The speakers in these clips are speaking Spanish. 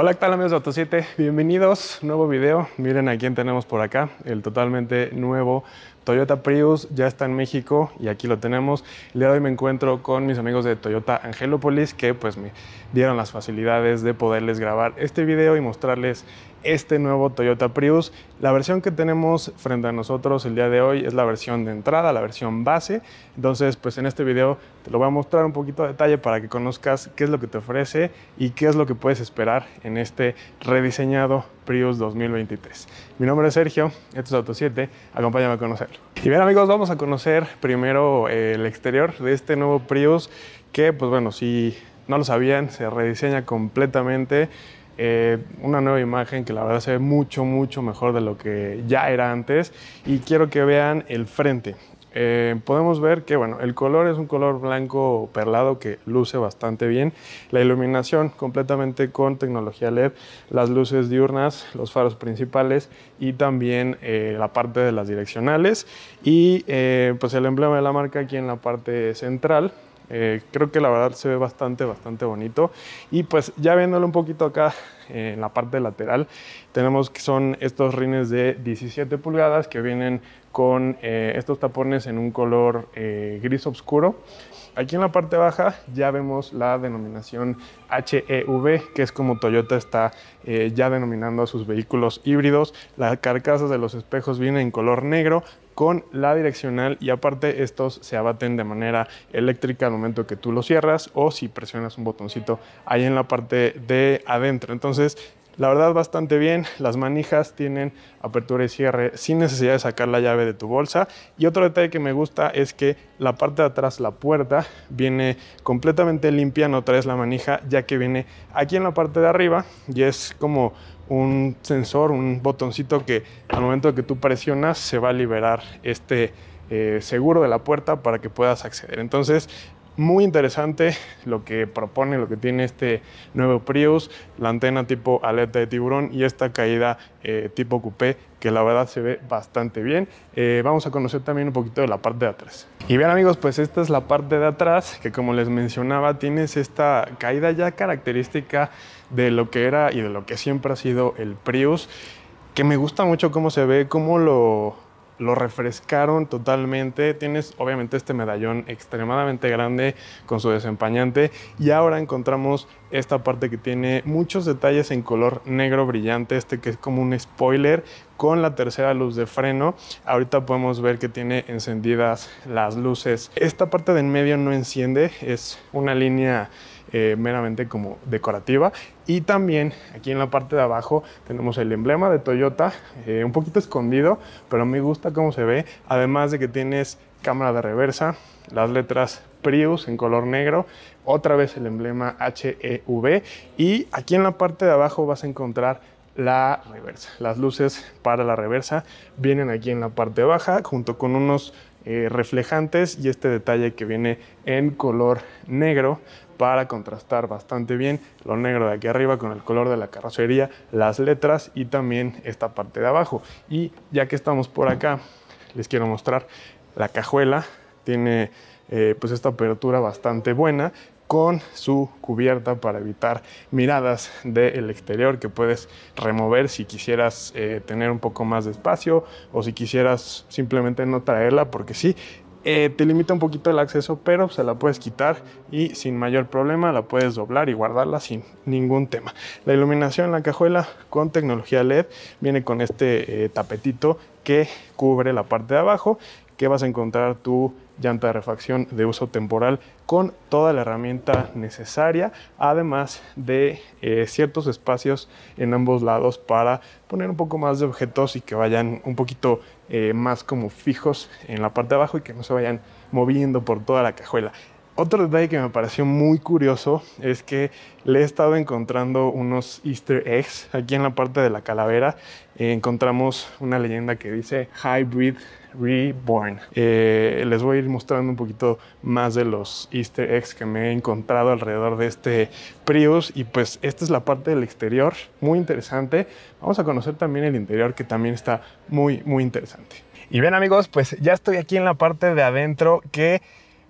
Hola, ¿qué tal amigos de Auto7? Bienvenidos, nuevo video. Miren a quién tenemos por acá, el totalmente nuevo Toyota Prius ya está en México y aquí lo tenemos. El día de hoy me encuentro con mis amigos de Toyota Angelopolis que pues me dieron las facilidades de poderles grabar este video y mostrarles este nuevo Toyota Prius. La versión que tenemos frente a nosotros el día de hoy es la versión de entrada, la versión base. Entonces, pues en este video te lo voy a mostrar un poquito a detalle para que conozcas qué es lo que te ofrece y qué es lo que puedes esperar en este rediseñado Prius 2023. Mi nombre es Sergio, esto es Auto 7, acompáñame a conocerlo. Y bien amigos, vamos a conocer primero eh, el exterior de este nuevo Prius que, pues bueno, si no lo sabían, se rediseña completamente. Eh, una nueva imagen que la verdad se ve mucho, mucho mejor de lo que ya era antes. Y quiero que vean el frente. Eh, podemos ver que bueno, el color es un color blanco perlado que luce bastante bien. La iluminación completamente con tecnología LED, las luces diurnas, los faros principales y también eh, la parte de las direccionales y eh, pues el emblema de la marca aquí en la parte central. creo que la verdad se ve bastante, bastante bonito. Y pues ya viéndolo un poquito acá en la parte lateral. Tenemos que son estos rines de 17 pulgadas que vienen con eh, estos tapones en un color eh, gris oscuro. Aquí en la parte baja ya vemos la denominación HEV, que es como Toyota está eh, ya denominando a sus vehículos híbridos. Las carcasas de los espejos vienen en color negro con la direccional y aparte estos se abaten de manera eléctrica al momento que tú los cierras o si presionas un botoncito ahí en la parte de adentro. Entonces entonces, la verdad bastante bien, las manijas tienen apertura y cierre sin necesidad de sacar la llave de tu bolsa. Y otro detalle que me gusta es que la parte de atrás, la puerta, viene completamente limpia, no traes la manija ya que viene aquí en la parte de arriba y es como un sensor, un botoncito que al momento que tú presionas se va a liberar este eh, seguro de la puerta para que puedas acceder. Entonces, muy interesante lo que propone, lo que tiene este nuevo Prius, la antena tipo aleta de tiburón y esta caída eh, tipo coupé que la verdad se ve bastante bien. Eh, vamos a conocer también un poquito de la parte de atrás. Y bien amigos, pues esta es la parte de atrás que como les mencionaba tienes esta caída ya característica de lo que era y de lo que siempre ha sido el Prius, que me gusta mucho cómo se ve, cómo lo lo refrescaron totalmente. Tienes obviamente este medallón extremadamente grande con su desempañante y ahora encontramos esta parte que tiene muchos detalles en color negro brillante, este que es como un spoiler con la tercera luz de freno. Ahorita podemos ver que tiene encendidas las luces. Esta parte de en medio no enciende, es una línea eh, meramente como decorativa. Y también aquí en la parte de abajo tenemos el emblema de Toyota, eh, un poquito escondido, pero me gusta cómo se ve. Además de que tienes cámara de reversa, las letras Prius en color negro, otra vez el emblema HEV y aquí en la parte de abajo vas a encontrar la reversa. Las luces para la reversa vienen aquí en la parte baja junto con unos eh, reflejantes y este detalle que viene en color negro para contrastar bastante bien lo negro de aquí arriba con el color de la carrocería, las letras y también esta parte de abajo. Y ya que estamos por acá, les quiero mostrar la cajuela. Tiene eh, pues esta apertura bastante buena con su cubierta para evitar miradas del exterior que puedes remover si quisieras eh, tener un poco más de espacio o si quisieras simplemente no traerla porque sí, eh, te limita un poquito el acceso, pero se la puedes quitar y sin mayor problema la puedes doblar y guardarla sin ningún tema. La iluminación en la cajuela con tecnología LED viene con este eh, tapetito que cubre la parte de abajo que vas a encontrar tu llanta de refacción de uso temporal con toda la herramienta necesaria, además de eh, ciertos espacios en ambos lados para poner un poco más de objetos y que vayan un poquito eh, más como fijos en la parte de abajo y que no se vayan moviendo por toda la cajuela. Otro detalle que me pareció muy curioso es que le he estado encontrando unos easter eggs aquí en la parte de la calavera. encontramos una leyenda que dice Hybrid Reborn. Eh, les voy a ir mostrando un poquito más de los easter eggs que me he encontrado alrededor de este Prius y pues esta es la parte del exterior, muy interesante. Vamos a conocer también el interior que también está muy, muy interesante. Y bien amigos, pues ya estoy aquí en la parte de adentro que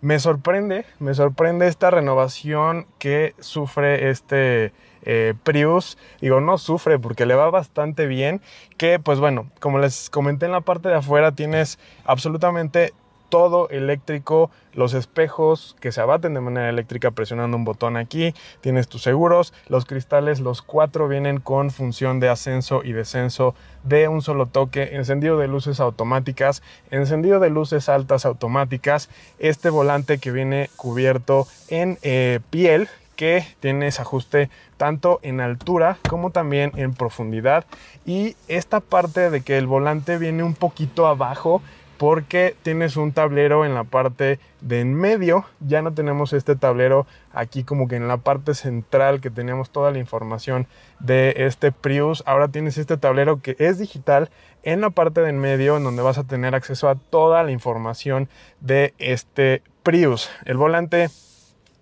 me sorprende, me sorprende esta renovación que sufre este eh, Prius, digo, no sufre porque le va bastante bien, que pues bueno, como les comenté en la parte de afuera, tienes absolutamente todo eléctrico, los espejos que se abaten de manera eléctrica presionando un botón aquí, tienes tus seguros, los cristales, los cuatro vienen con función de ascenso y descenso de un solo toque, encendido de luces automáticas, encendido de luces altas automáticas, este volante que viene cubierto en eh, piel que tienes ajuste tanto en altura como también en profundidad. Y esta parte de que el volante viene un poquito abajo porque tienes un tablero en la parte de en medio, ya no tenemos este tablero aquí como que en la parte central que teníamos toda la información de este Prius, ahora tienes este tablero que es digital en la parte de en medio en donde vas a tener acceso a toda la información de este Prius. El volante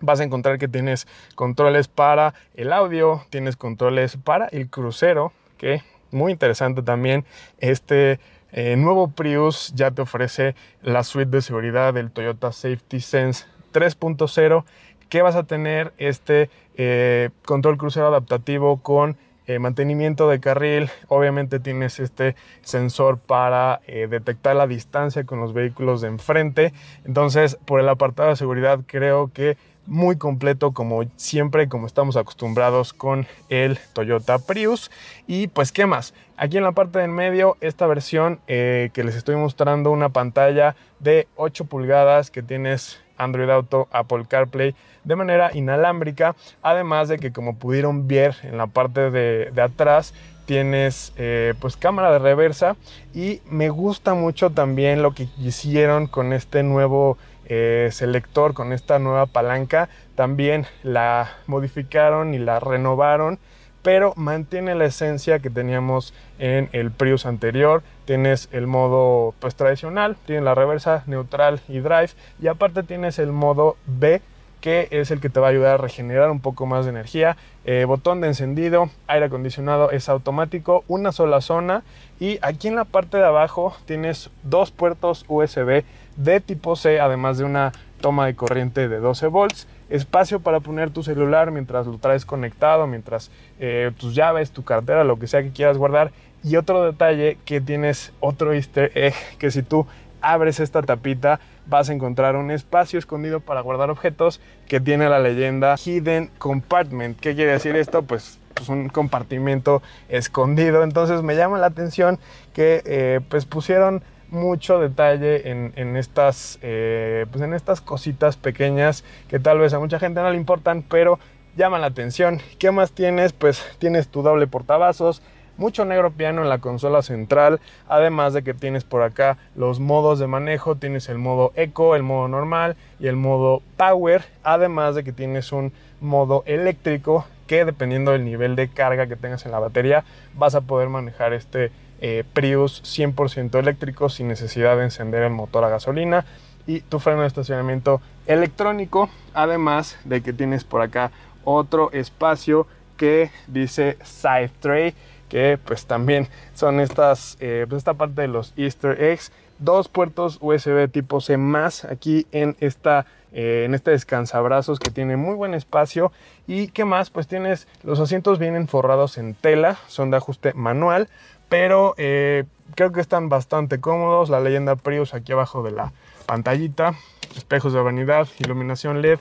vas a encontrar que tienes controles para el audio, tienes controles para el crucero, que muy interesante también este eh, nuevo Prius ya te ofrece la suite de seguridad del Toyota Safety Sense 3.0 que vas a tener este eh, control crucero adaptativo con eh, mantenimiento de carril, obviamente tienes este sensor para detectar la distancia con los vehículos de enfrente. Entonces, por el apartado de seguridad, creo que muy completo como siempre, como estamos acostumbrados con el Toyota Prius. Y pues, ¿qué más? Aquí en la parte en medio, esta versión eh, que les estoy mostrando, una pantalla de 8 pulgadas que tienes Android Auto, Apple CarPlay de manera inalámbrica. Además de que como pudieron ver en la parte de, de atrás, tienes eh, pues cámara de reversa y me gusta mucho también lo que hicieron con este nuevo eh, selector, con esta nueva palanca. También la modificaron y la renovaron pero mantiene la esencia que teníamos en el Prius anterior. Tienes el modo pues tradicional, tienes la reversa neutral y drive y aparte tienes el modo B que es el que te va a ayudar a regenerar un poco más de energía. Eh, botón de encendido, aire acondicionado es automático, una sola zona y aquí en la parte de abajo tienes dos puertos USB de tipo C, además de una toma de corriente de 12 volts, espacio para poner tu celular mientras lo traes conectado, mientras eh, tus llaves, tu cartera, lo que sea que quieras guardar. Y otro detalle que tienes otro easter egg, que si tú abres esta tapita, vas a encontrar un espacio escondido para guardar objetos que tiene la leyenda Hidden Compartment. ¿Qué quiere decir esto? Pues es pues un compartimento escondido. Entonces me llama la atención que eh, pues pusieron mucho detalle en, estas, eh, pues en estas cositas pequeñas que tal vez a mucha gente no le importan, pero llaman la atención. ¿Qué más tienes? Pues tienes tu doble portavasos, mucho negro piano en la consola central, además de que tienes por acá los modos de manejo, tienes el modo eco, el modo normal y el modo power, además de que tienes un modo eléctrico que dependiendo del nivel de carga que tengas en la batería vas a poder manejar este eh, Prius 100% eléctrico sin necesidad de encender el motor a gasolina y tu freno de estacionamiento electrónico además de que tienes por acá otro espacio que dice side tray que pues también son estas, eh, pues esta parte de los easter eggs. Dos puertos USB tipo C más aquí en, esta, eh, en este descansabrazos que tiene muy buen espacio. ¿Y qué más? Pues tienes, los asientos vienen forrados en tela, son de ajuste manual, pero eh, creo que están bastante cómodos. La leyenda Prius aquí abajo de la pantallita, espejos de vanidad, iluminación LED.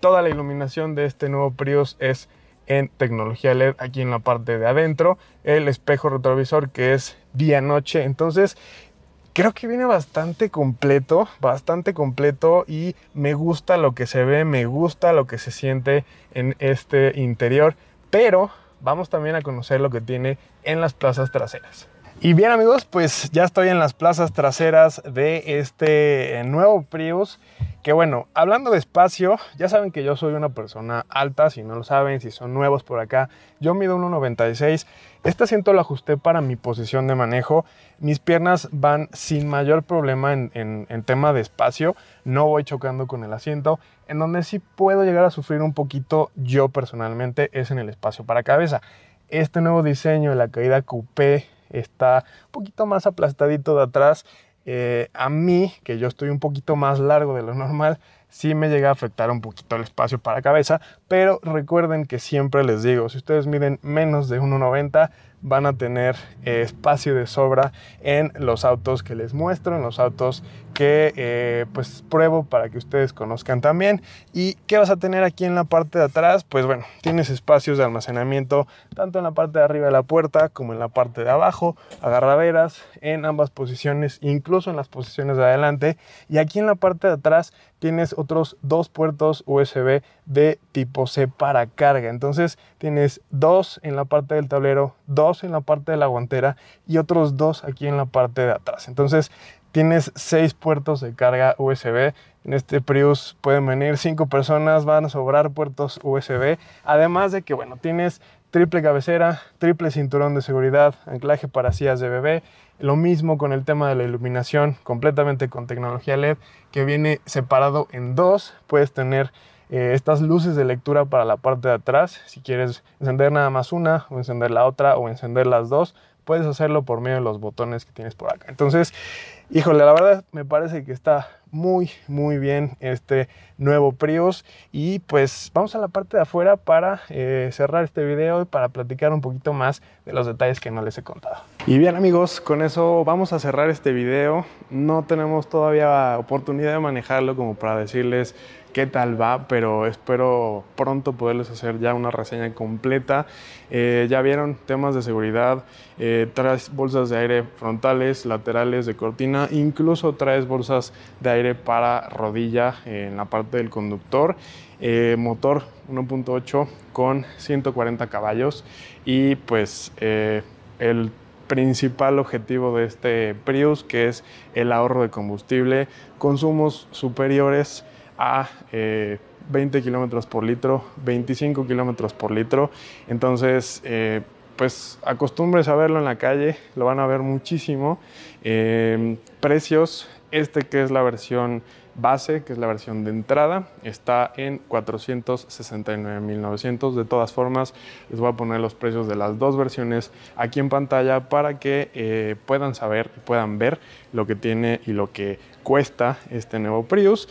Toda la iluminación de este nuevo Prius es en tecnología LED aquí en la parte de adentro, el espejo retrovisor que es día-noche, entonces creo que viene bastante completo, bastante completo y me gusta lo que se ve, me gusta lo que se siente en este interior, pero vamos también a conocer lo que tiene en las plazas traseras. Y bien amigos, pues ya estoy en las plazas traseras de este eh, nuevo Prius que bueno, hablando de espacio, ya saben que yo soy una persona alta, si no lo saben, si son nuevos por acá, yo mido 1,96. Este asiento lo ajusté para mi posición de manejo. Mis piernas van sin mayor problema en, tema de espacio, no voy chocando con el asiento. En donde sí puedo llegar a sufrir un poquito yo personalmente es en el espacio para cabeza. Este nuevo diseño de la caída coupé está un poquito más aplastadito de atrás. Eh, a mí, que yo estoy un poquito más largo de lo normal, sí me llega a afectar un poquito el espacio para cabeza, pero recuerden que siempre les digo, si ustedes miden menos de 1,90 van a tener eh, espacio de sobra en los autos que les muestro, en los autos que eh, pues pruebo para que ustedes conozcan también. ¿Y qué vas a tener aquí en la parte de atrás? Pues bueno, tienes espacios de almacenamiento tanto en la parte de arriba de la puerta como en la parte de abajo, agarraderas en ambas posiciones, incluso en las posiciones de adelante. Y aquí en la parte de atrás tienes otros dos puertos USB de tipo C para carga. Entonces tienes dos en la parte del tablero, dos en la parte de la guantera y otros dos aquí en la parte de atrás. Entonces tienes seis puertos de carga USB. En este Prius pueden venir cinco personas, van a sobrar puertos USB. Además de que, bueno, tienes triple cabecera, triple cinturón de seguridad, anclaje para sillas de bebé, lo mismo con el tema de la iluminación, completamente con tecnología LED, que viene separado en dos. Puedes tener eh, estas luces de lectura para la parte de atrás, si quieres encender nada más una o encender la otra o encender las dos puedes hacerlo por medio de los botones que tienes por acá. Entonces, híjole, la verdad me parece que está muy, muy bien este nuevo Prius. Y pues vamos a la parte de afuera para eh, cerrar este video y para platicar un poquito más de los detalles que no les he contado. Y bien amigos, con eso vamos a cerrar este video. No tenemos todavía oportunidad de manejarlo como para decirles qué tal va, pero espero pronto poderles hacer ya una reseña completa. Eh, ya vieron temas de seguridad, tres eh, traes bolsas de aire frontales, laterales de cortina, incluso tres bolsas de aire para rodilla en la parte del conductor. Eh, motor 1.8 con 140 caballos y pues el principal objetivo de este Prius, que es el ahorro de combustible, consumos superiores a 20 eh, kilómetros por litro, 25 kilómetros por litro. Entonces, eh, pues acostumbres a verlo en la calle, lo van a ver muchísimo. Em, precios, este que es la versión base, que es la versión de entrada, está en 469.900. De todas formas, les voy a poner los precios de las dos versiones aquí en pantalla para que eh, puedan saber y puedan ver lo que tiene y lo que cuesta este nuevo Prius.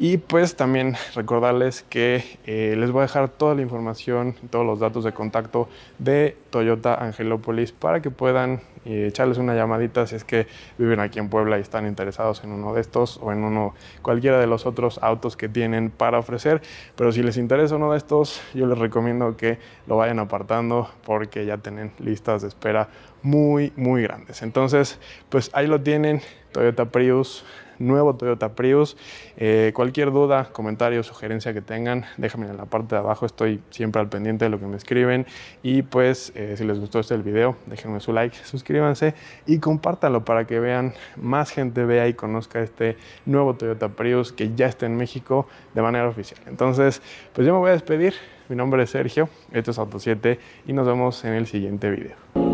Y pues también recordarles que eh, les voy a dejar toda la información, todos los datos de contacto de Toyota Angelópolis para que puedan eh, echarles una llamadita si es que viven aquí en Puebla y están interesados en uno de estos o en uno cualquiera de los otros autos que tienen para ofrecer. Pero si les interesa uno de estos, yo les recomiendo que lo vayan apartando porque ya tienen listas de espera muy, muy grandes. Entonces, pues ahí lo tienen, Toyota Prius nuevo Toyota Prius. Eh, cualquier duda, comentario, sugerencia que tengan, déjame en la parte de abajo, estoy siempre al pendiente de lo que me escriben. Y pues eh, si les gustó este video, déjenme su like, suscríbanse y compártanlo para que vean más gente vea y conozca este nuevo Toyota Prius que ya está en México de manera oficial. Entonces, pues yo me voy a despedir. Mi nombre es Sergio, esto es Auto 7 y nos vemos en el siguiente video.